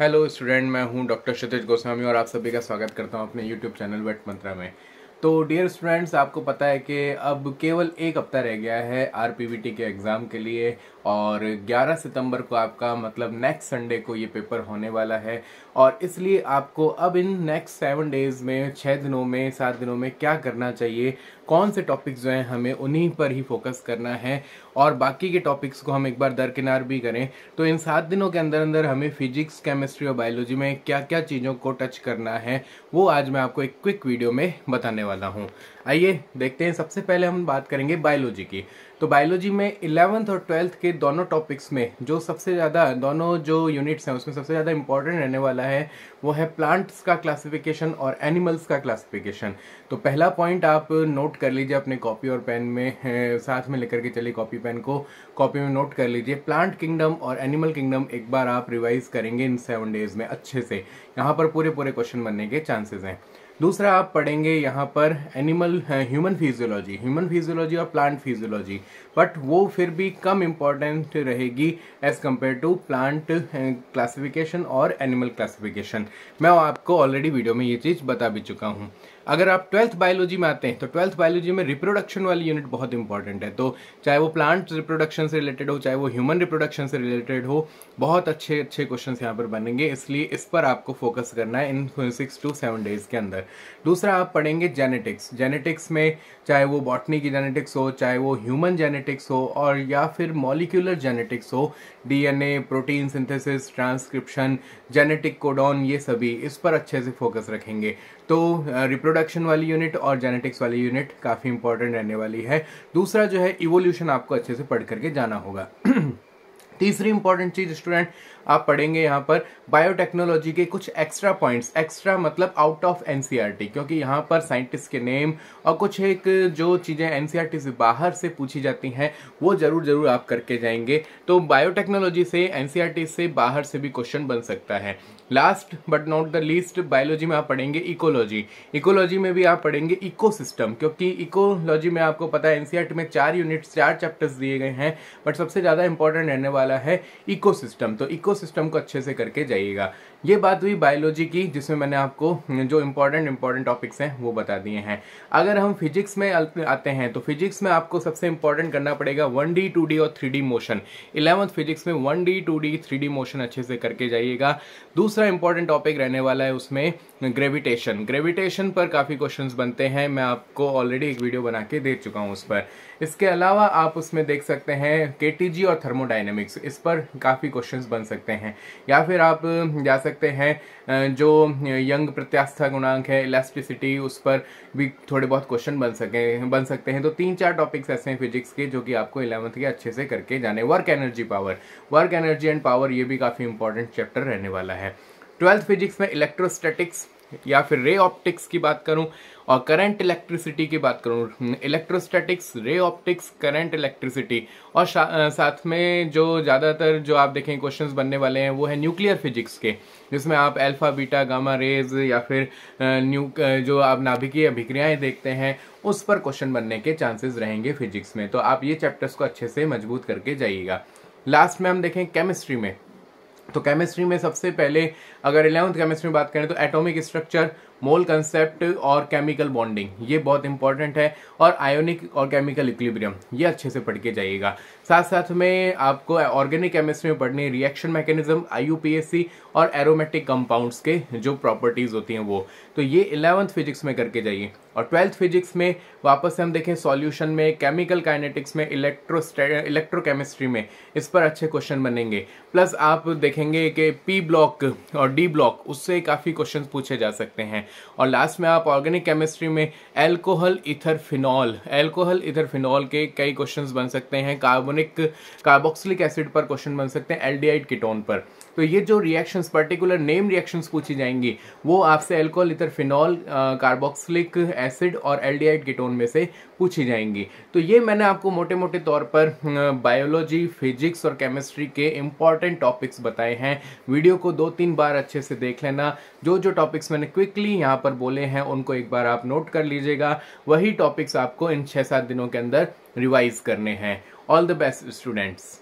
hello student मैं हूं doctor क्षतिज Goswami और आप सभी का स्वागत करता हूं अपने यूट्यूब चैनल वेट मंत्रा में तो डियर स्टूडेंट्स आपको पता है कि अब केवल एक हफ्ता रह गया है आर के एग्ज़ाम के लिए और 11 सितंबर को आपका मतलब नेक्स्ट संडे को ये पेपर होने वाला है और इसलिए आपको अब इन नेक्स्ट सेवन डेज़ में छः दिनों में सात दिनों में क्या करना चाहिए कौन से टॉपिक्स जो हैं हमें उन्हीं पर ही फोकस करना है और बाकी के टॉपिक्स को हम एक बार दरकिनार भी करें तो इन सात दिनों के अंदर अंदर हमें फिजिक्स केमिस्ट्री और बायोलॉजी में क्या क्या चीज़ों को टच करना है वो आज मैं आपको एक क्विक वीडियो में बताने वाला हूँ आइए देखते हैं सबसे पहले हम बात करेंगे बायोलॉजी की तो बायोलॉजी में इलेवंथ और ट्वेल्थ के दोनों टॉपिक्स में जो सबसे ज़्यादा दोनों जो यूनिट्स हैं उसमें सबसे ज़्यादा इंपॉर्टेंट रहने वाला है वो है प्लांट्स का क्लासिफिकेशन और एनिमल्स का क्लासिफिकेशन तो पहला पॉइंट आप नोट कर लीजिए अपने कॉपी और पेन में साथ में लेकर के चलिए कॉपी पेन को कॉपी में नोट कर लीजिए प्लांट किंगडम और एनिमल किंगडम एक बार आप रिवाइज करेंगे इन सेवन डेज में अच्छे से यहाँ पर पूरे पूरे क्वेश्चन बनने के चांसेज हैं दूसरा आप पढ़ेंगे यहाँ पर animal human physiology human physiology और प्लांट फिजियोलॉजी बट वो फिर भी कम इम्पॉर्टेंट रहेगी as compare to plant classification और एनिमल क्लासिफिकेशन मैं आपको ऑलरेडी वीडियो में ये चीज़ बता भी चुका हूँ अगर आप ट्वेल्थ बायोलॉजी में आते हैं तो ट्वेल्थ बायोलॉजी में रिप्रोडक्शन वाली यूनिट बहुत इंपॉर्टेंट है तो चाहे वो प्लांट रिप्रोडक्शन से रिलेटेड हो चाहे वो ह्यूमन रिप्रोडक्शन से रिलेटेड हो बहुत अच्छे अच्छे क्वेश्चन यहाँ पर बनेंगे इसलिए इस पर आपको फोकस करना है इन सिक्स टू सेवन डेज के अंदर दूसरा आप पढ़ेंगे जेनेटिक्स जेनेटिक्स में चाहे वो बॉटनी की जेनेटिक्स हो चाहे वो ह्यूमन जेनेटिक्स हो और या फिर मॉलिक्यूलर जेनेटिक्स हो DNA protein synthesis transcription genetic codon ये सभी इस पर अच्छे से फोकस रखेंगे तो रिप्रो uh, रिप्रोडक्शन वाली यूनिट और जेनेटिक्स वाली यूनिट काफ़ी इंपॉर्टेंट रहने वाली है दूसरा जो है इवोल्यूशन आपको अच्छे से पढ़ करके जाना होगा तीसरी इंपॉर्टेंट चीज़ स्टूडेंट आप पढ़ेंगे यहाँ पर बायोटेक्नोलॉजी के कुछ एक्स्ट्रा पॉइंट्स एक्स्ट्रा मतलब आउट ऑफ एनसीईआरटी क्योंकि यहाँ पर साइंटिस्ट के नेम और कुछ एक जो चीज़ें एनसीईआरटी e से बाहर से पूछी जाती हैं वो ज़रूर ज़रूर आप करके जाएंगे तो बायोटेक्नोलॉजी से एन e से बाहर से भी क्वेश्चन बन सकता है last but not the least biology में आप पढ़ेंगे इकोलॉजी इकोलॉजी में भी आप पढ़ेंगे इको क्योंकि इकोलॉजी में आपको पता है एनसीईआरटी e में चार यूनिट्स चार चैप्टर्स दिए गए हैं बट सबसे ज़्यादा इंपॉर्टेंट रहने वाला है इको तो इको इकोसिस्टम को अच्छे से करके जाइएगा ये बात हुई बायोलॉजी की जिसमें मैंने आपको जो इम्पोर्टेंट इम्पॉर्टेंट टॉपिक्स हैं वो बता दिए हैं अगर हम फिजिक्स में आते हैं तो फिजिक्स में आपको सबसे इंपॉर्टेंट करना पड़ेगा वन डी टू डी और three D motion eleventh physics में one D two D three D motion अच्छे से करके जाइएगा दूसरा इंपॉर्टेंट टॉपिक रहने वाला है उसमें ग्रेविटेशन ग्रेविटेशन पर काफ़ी क्वेश्चन बनते हैं मैं आपको ऑलरेडी एक वीडियो बना के दे चुका हूँ उस पर इसके अलावा आप उसमें देख सकते हैं के और थर्मोडाइनमिक्स इस पर काफ़ी क्वेश्चन बन सकते सकते हैं या फिर आप जा सकते हैं जो यंग प्रत्यास्था गुणांक है इलास्टिसिटी उस पर भी थोड़े बहुत क्वेश्चन बन सके बन सकते हैं तो तीन चार टॉपिक्स ऐसे हैं फिजिक्स के जो कि आपको इलेवंथ के अच्छे से करके जाने work energy power work energy and power ये भी काफ़ी इंपॉर्टेंट चैप्टर रहने वाला है ट्वेल्थ फिजिक्स में इलेक्ट्रोस्टैटिक्स या फिर रे ऑप्टिक्स की बात करूं और करंट इलेक्ट्रिसिटी की बात करूं electrostatics ray optics current electricity और साथ में जो ज़्यादातर जो आप देखें क्वेश्चंस बनने वाले हैं वो है न्यूक्लियर फिजिक्स के जिसमें आप अल्फ़ा बीटा गामा रेज या फिर न्यू जो आप नाभिकीय अभिक्रियाएँ देखते हैं उस पर क्वेश्चन बनने के चांसेस रहेंगे फिजिक्स में तो आप ये चैप्टर्स को अच्छे से मजबूत करके जाइएगा लास्ट में हम देखें केमिस्ट्री में तो केमिस्ट्री में सबसे पहले अगर इलेवंथ केमिस्ट्री में बात करें तो एटॉमिक स्ट्रक्चर मोल कंसेप्ट और केमिकल बॉन्डिंग ये बहुत इंपॉर्टेंट है और आयोनिक और केमिकल इक्विब्रियम ये अच्छे से पढ़ के जाइएगा साथ साथ में आपको ऑर्गेनिक केमिस्ट्री में पढ़नी है रिएक्शन मैकेनिज्म आई और एरोमेटिक कंपाउंड्स के जो प्रॉपर्टीज़ होती हैं वो तो ये इलेवंथ फिजिक्स में करके जाइए और ट्वेल्थ फिजिक्स में वापस से हम देखें सॉल्यूशन में केमिकल काइनेटिक्स में इलेक्ट्रो इलेक्ट्रोकेमिस्ट्री में इस पर अच्छे क्वेश्चन बनेंगे प्लस आप देखेंगे कि पी ब्लॉक और डी ब्लॉक उससे काफ़ी क्वेश्चन पूछे जा सकते हैं और लास्ट में आप ऑर्गेनिक केमिस्ट्री में alcohol ether phenol alcohol ether phenol के कई क्वेश्चन बन सकते हैं कार्बोनिक कार्बोक्सिलिक एसिड पर क्वेश्चन बन सकते हैं एल्डिहाइड कीटोन पर तो ये जो रिएक्शंस पर्टिकुलर नेम रिएक्शंस पूछी जाएंगी वो आपसे alcohol ether phenol carboxylic acid और एल्डिहाइड कीटोन में से पूछी जाएंगी तो ये मैंने आपको मोटे मोटे तौर पर बायोलॉजी uh, फिजिक्स और केमिस्ट्री के इंपॉर्टेंट टॉपिक्स बताए हैं वीडियो को दो तीन बार अच्छे से देख लेना जो जो टॉपिक्स मैंने क्विकली यहाँ पर बोले हैं उनको एक बार आप नोट कर लीजिएगा वही टॉपिक्स आपको इन छः सात दिनों के अंदर रिवाइज करने हैं ऑल द बेस्ट स्टूडेंट्स